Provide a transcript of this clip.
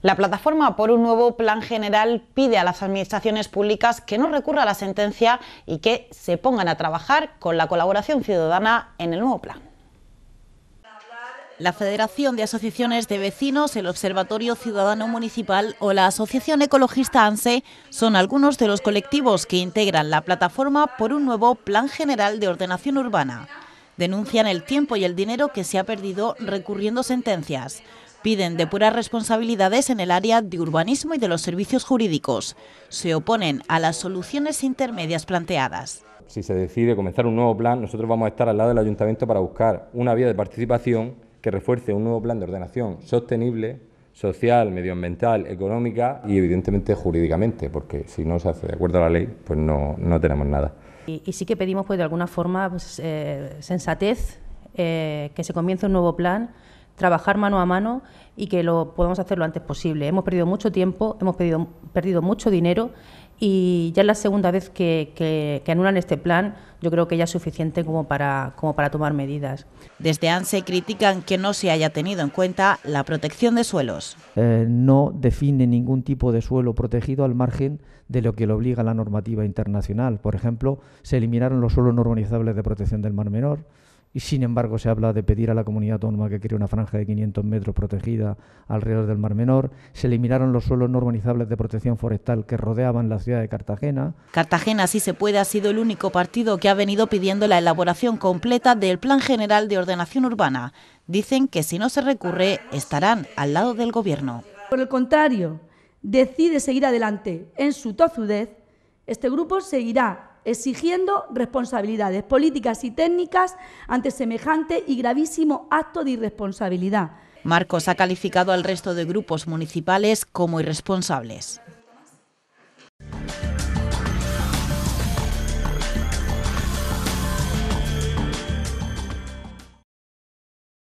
La plataforma por un nuevo plan general pide a las administraciones públicas que no recurra a la sentencia y que se pongan a trabajar con la colaboración ciudadana en el nuevo plan. La Federación de Asociaciones de Vecinos, el Observatorio Ciudadano Municipal o la Asociación Ecologista ANSE son algunos de los colectivos que integran la plataforma por un nuevo Plan General de Ordenación Urbana. Denuncian el tiempo y el dinero que se ha perdido recurriendo sentencias. Piden depurar responsabilidades en el área de urbanismo y de los servicios jurídicos. Se oponen a las soluciones intermedias planteadas. Si se decide comenzar un nuevo plan, nosotros vamos a estar al lado del ayuntamiento para buscar una vía de participación que refuerce un nuevo plan de ordenación sostenible, social, medioambiental, económica y evidentemente jurídicamente, porque si no se hace de acuerdo a la ley, pues no, tenemos nada. Y, sí que pedimos pues de alguna forma pues, eh, sensatez, eh, que se comience un nuevo plan trabajar mano a mano y que lo podamos hacer lo antes posible. Hemos perdido mucho tiempo, hemos perdido, mucho dinero y ya es la segunda vez que, anulan este plan, yo creo que ya es suficiente como para, como para tomar medidas. Desde ANSE critican que no se haya tenido en cuenta la protección de suelos. Eh, no define ningún tipo de suelo protegido al margen de lo que lo obliga la normativa internacional. Por ejemplo, se eliminaron los suelos no urbanizables de protección del Mar Menor, y sin embargo se habla de pedir a la comunidad autónoma que cree una franja de 500 metros protegida alrededor del Mar Menor, se eliminaron los suelos no urbanizables de protección forestal que rodeaban la ciudad de Cartagena. Cartagena, si se puede, ha sido el único partido que ha venido pidiendo la elaboración completa del Plan General de Ordenación Urbana. Dicen que si no se recurre, estarán al lado del Gobierno. Por el contrario, decide seguir adelante en su tozudez, este grupo seguirá exigiendo responsabilidades políticas y técnicas ante semejante y gravísimo acto de irresponsabilidad. Marcos ha calificado al resto de grupos municipales como irresponsables.